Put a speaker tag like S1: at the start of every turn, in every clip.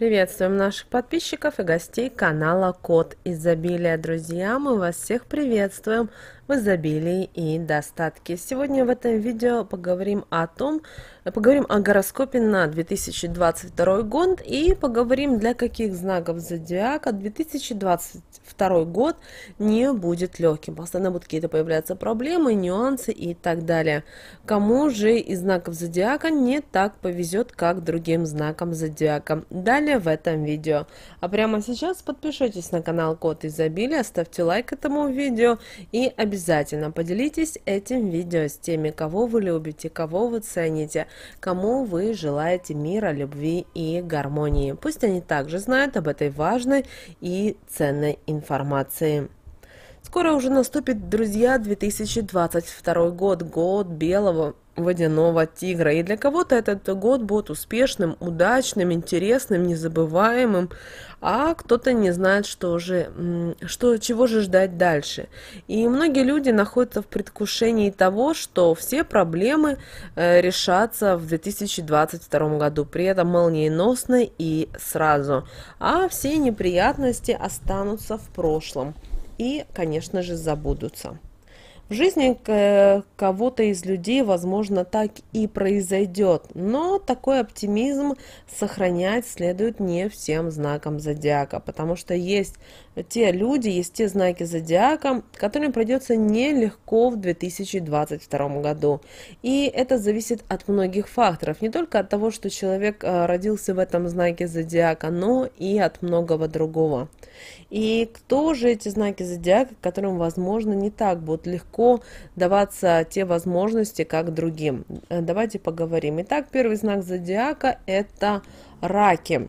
S1: Приветствуем наших подписчиков и гостей канала Код Изобилия. Друзья, мы вас всех приветствуем в изобилии и достатке. Сегодня в этом видео поговорим о том, поговорим о гороскопе на 2022 год и поговорим, для каких знаков зодиака 2022 год не будет легким. Постоянно будут какие-то появляться проблемы, нюансы и так далее. Кому же из знаков зодиака не так повезет, как другим знакам зодиака. Далее в этом видео. А прямо сейчас подпишитесь на канал Код Изобилия, ставьте лайк этому видео и обязательно обязательно поделитесь этим видео с теми, кого вы любите, кого вы цените, кому вы желаете мира, любви и гармонии. Пусть они также знают об этой важной и ценной информации. Скоро уже наступит, друзья, 2022 год, год белого водяного тигра. И для кого-то этот год будет успешным, удачным, интересным, незабываемым, а кто-то не знает, что же, что, чего же ждать дальше. И многие люди находятся в предвкушении того, что все проблемы э, решатся в 2022 году, при этом молниеносно и сразу, а все неприятности останутся в прошлом и, конечно же, забудутся. В жизни э, кого-то из людей, возможно, так и произойдет, но такой оптимизм сохранять следует не всем знакам зодиака, потому что есть те люди, есть те знаки зодиака, которым придется нелегко в 2022 году. И это зависит от многих факторов, не только от того, что человек э, родился в этом знаке зодиака, но и от многого другого. И кто же эти знаки зодиака, которым, возможно, не так будет легко легко даваться те возможности, как другим. Э, давайте поговорим. Итак, первый знак зодиака – это раки.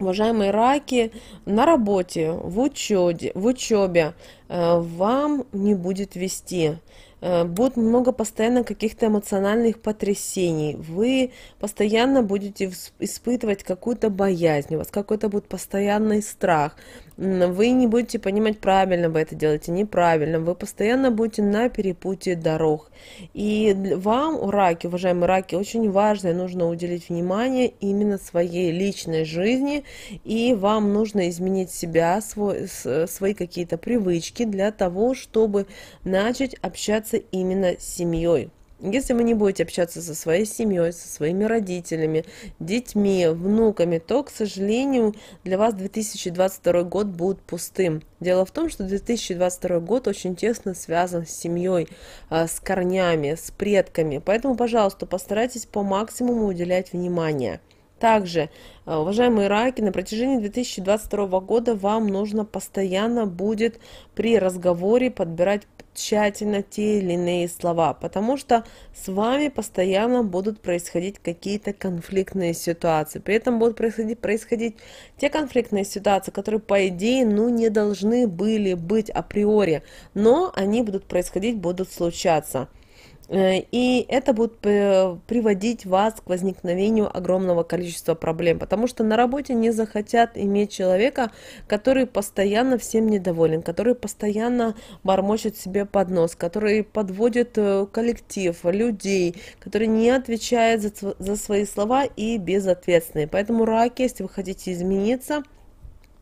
S1: Уважаемые раки, на работе, в учебе, в учебе э, вам не будет вести. Э, будет много постоянно каких-то эмоциональных потрясений. Вы постоянно будете испытывать какую-то боязнь, у вас какой-то будет постоянный страх. Вы не будете понимать, правильно вы это делаете, неправильно. Вы постоянно будете на перепутье дорог. И вам, раки, уважаемые раки, очень важно, нужно уделить внимание именно своей личной жизни. И вам нужно изменить себя, свой, свои какие-то привычки для того, чтобы начать общаться общаться именно семьей. Если вы не будете общаться со своей семьей, со своими родителями, детьми, внуками, то, к сожалению, для вас 2022 год будет пустым. Дело в том, что 2022 год очень тесно связан с семьей, а, с корнями, с предками. Поэтому, пожалуйста, постарайтесь по максимуму уделять внимание. Также, а, уважаемые раки, на протяжении 2022 года вам нужно постоянно будет при разговоре подбирать тщательно те или иные слова, потому что с вами постоянно будут происходить какие-то конфликтные ситуации. При этом будут происходить, происходить те конфликтные ситуации, которые, по идее, ну, не должны были быть априори, но они будут происходить, будут случаться. Э, и это будет э, приводить вас к возникновению огромного количества проблем, потому что на работе не захотят иметь человека, который постоянно всем недоволен, который постоянно бормочет себе под нос, который подводит э, коллектив, людей, который не отвечает за, за свои слова и безответственный. Поэтому раки, если вы хотите измениться,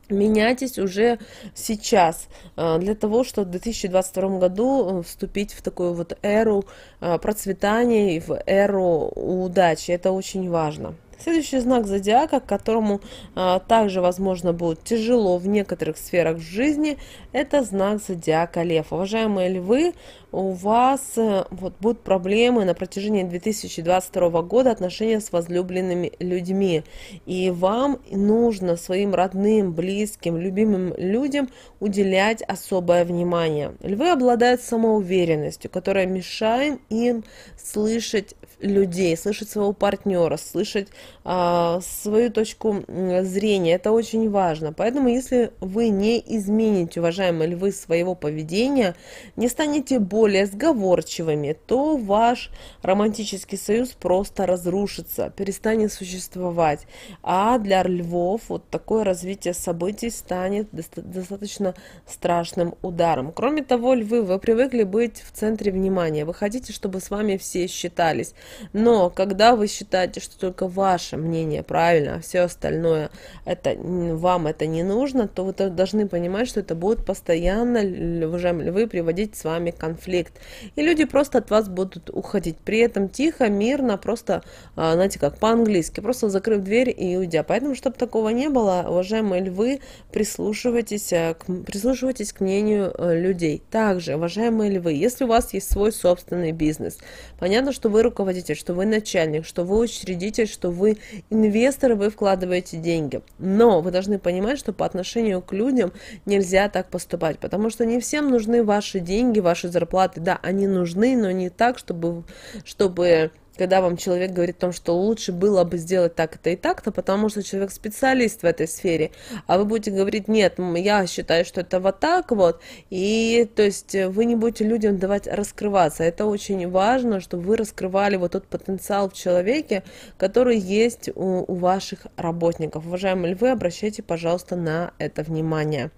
S1: Меняйтесь уже сейчас, э, для того, чтобы в 2022 году э, вступить в такую вот эру э, процветания и в эру удачи. Это очень важно. Следующий знак зодиака, к которому а, также, возможно, будет тяжело в некоторых сферах жизни, это знак зодиака Лев. Уважаемые львы, у вас а, вот, будут проблемы на протяжении 2022 года отношения с возлюбленными людьми. И вам нужно своим родным, близким, любимым людям уделять особое внимание. Львы обладают самоуверенностью, которая мешает им слышать людей, слышать своего партнера, слышать а, свою точку зрения. Это очень важно. Поэтому, если вы не измените, уважаемые львы, своего поведения, не станете более сговорчивыми, то ваш романтический союз просто разрушится, перестанет существовать. А для львов вот такое развитие событий станет доста достаточно страшным ударом. Кроме того, львы, вы привыкли быть в центре внимания. Вы хотите, чтобы с вами все считались. Но когда вы считаете, что только ваше мнение правильно, а все остальное это вам это не нужно, то вы должны понимать, что это будет постоянно уважаемые львы приводить с вами конфликт. И люди просто от вас будут уходить. При этом тихо, мирно, просто, а, знаете, как по-английски, просто закрыв дверь и уйдя. Поэтому, чтобы такого не было, уважаемые львы, прислушивайтесь э, к, прислушивайтесь к мнению э, людей. Также, уважаемые львы, если у вас есть свой собственный бизнес, понятно, что вы руководите руководитель, что вы начальник, что вы учредитель, что вы инвестор, вы вкладываете деньги. Но вы должны понимать, что по отношению к людям нельзя так поступать, потому что не всем нужны ваши деньги, ваши зарплаты. Да, они нужны, но не так, чтобы, чтобы когда вам человек говорит о том, что лучше было бы сделать так-то и так-то, потому что человек специалист в этой сфере, а вы будете говорить, нет, я считаю, что это вот так вот, и то есть э, вы не будете людям давать раскрываться. Это очень важно, чтобы вы раскрывали вот тот потенциал в человеке, который есть у, у ваших работников. Уважаемые львы, обращайте, пожалуйста, на это внимание.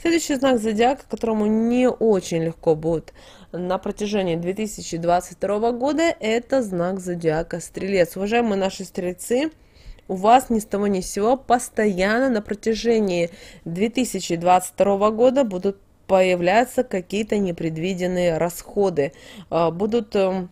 S1: Следующий знак зодиака, которому не очень легко будет на протяжении 2022 года, это знак зодиака Стрелец. Уважаемые наши стрельцы, у вас ни с того ни с сего постоянно на протяжении 2022 года будут появляться какие-то непредвиденные расходы, а, будут эм,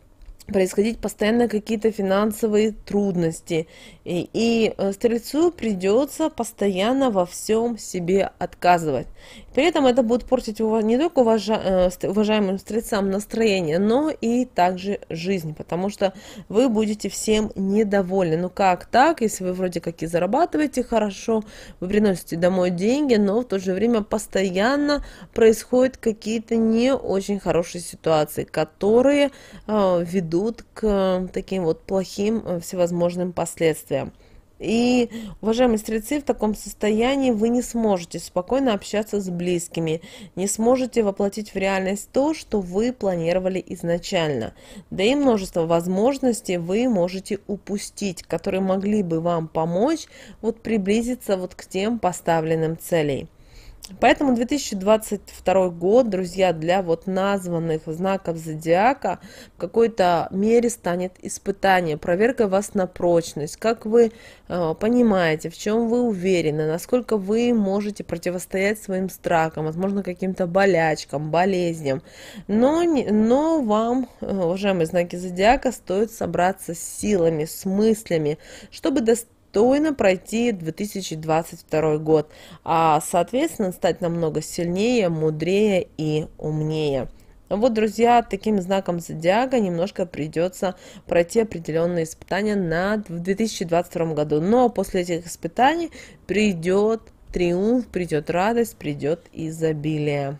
S1: происходить постоянно какие-то финансовые трудности. И, и э, стрельцу придется постоянно во всем себе отказывать. При этом это будет портить не только э, уважаемым стрельцам настроение, но и также жизнь, потому что вы будете всем недовольны. Ну как так, если вы вроде как и зарабатываете хорошо, вы приносите домой деньги, но в то же время постоянно происходят какие-то не очень хорошие ситуации, которые э, ведут к таким вот плохим э, всевозможным последствиям. И, уважаемые стрельцы, в таком состоянии вы не сможете спокойно общаться с близкими, не сможете воплотить в реальность то, что вы планировали изначально. Да и множество возможностей вы можете упустить, которые могли бы вам помочь вот приблизиться вот к тем поставленным целям. Поэтому 2022 год, друзья, для вот названных знаков зодиака в какой-то мере станет испытание, проверка вас на прочность, как вы э, понимаете, в чем вы уверены, насколько вы можете противостоять своим страхам, возможно, каким-то болячкам, болезням. Но, не, но вам, э, уважаемые знаки зодиака, стоит собраться с силами, с мыслями, чтобы достичь достойно пройти 2022 год, а соответственно стать намного сильнее, мудрее и умнее. Вот, друзья, таким знаком зодиака немножко придется пройти определенные испытания на, в 2022 году. Но после этих испытаний придет триумф, придет радость, придет изобилие.